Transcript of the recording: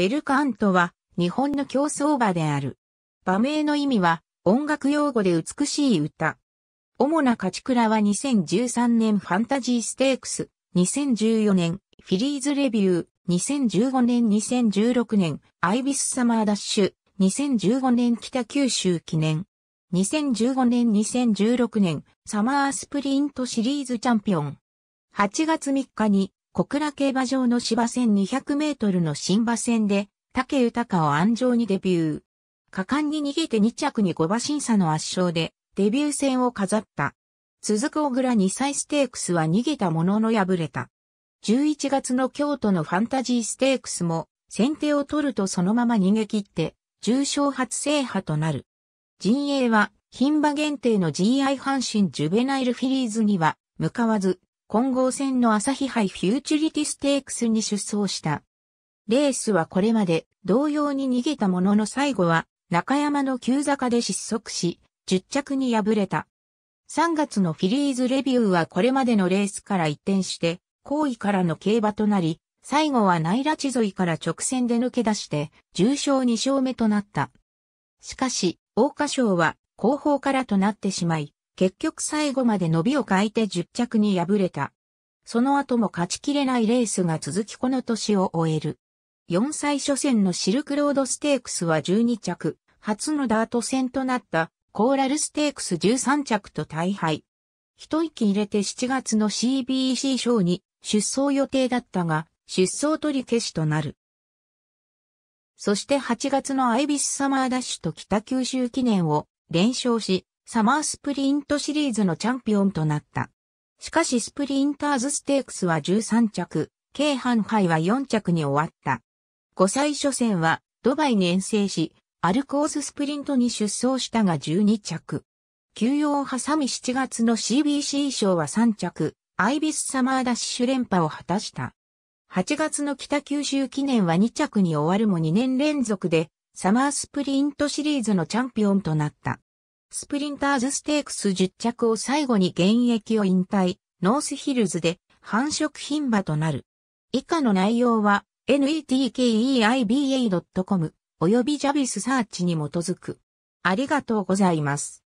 ベルカントは日本の競走馬である。馬名の意味は音楽用語で美しい歌。主な勝ち倉は2013年ファンタジーステークス、2014年フィリーズレビュー、2015年2016年アイビスサマーダッシュ、2015年北九州記念。2015年2016年サマースプリントシリーズチャンピオン。8月3日に小倉競馬場の芝線200メートルの新馬線で、竹豊を安城にデビュー。果敢に逃げて2着に5馬審査の圧勝で、デビュー戦を飾った。続く小倉2歳ステークスは逃げたものの敗れた。11月の京都のファンタジーステークスも、先手を取るとそのまま逃げ切って、重賞初制覇となる。陣営は、牝馬限定の GI 阪神ジュベナイルフィリーズには、向かわず、混合戦の朝日杯フューチュリティステークスに出走した。レースはこれまで同様に逃げたものの最後は中山の急坂で失速し、10着に敗れた。3月のフィリーズレビューはこれまでのレースから一転して、後位からの競馬となり、最後は内拉地沿いから直線で抜け出して、重賞2勝目となった。しかし、桜花賞は後方からとなってしまい、結局最後まで伸びを欠いて10着に敗れた。その後も勝ちきれないレースが続きこの年を終える。4歳初戦のシルクロードステークスは12着、初のダート戦となったコーラルステークス13着と大敗。一息入れて7月の c b c 賞に出走予定だったが、出走取り消しとなる。そして8月のアイビスサマーダッシュと北九州記念を連勝し、サマースプリントシリーズのチャンピオンとなった。しかしスプリンターズステークスは13着、京阪杯は4着に終わった。5歳初戦はドバイに遠征し、アルコーススプリントに出走したが12着。休養を挟み7月の CBC 賞は3着、アイビスサマーダッシュ連覇を果たした。8月の北九州記念は2着に終わるも2年連続で、サマースプリントシリーズのチャンピオンとなった。スプリンターズステークス10着を最後に現役を引退、ノースヒルズで繁殖牝馬となる。以下の内容は netkeiba.com 及びジャビスサーチに基づく。ありがとうございます。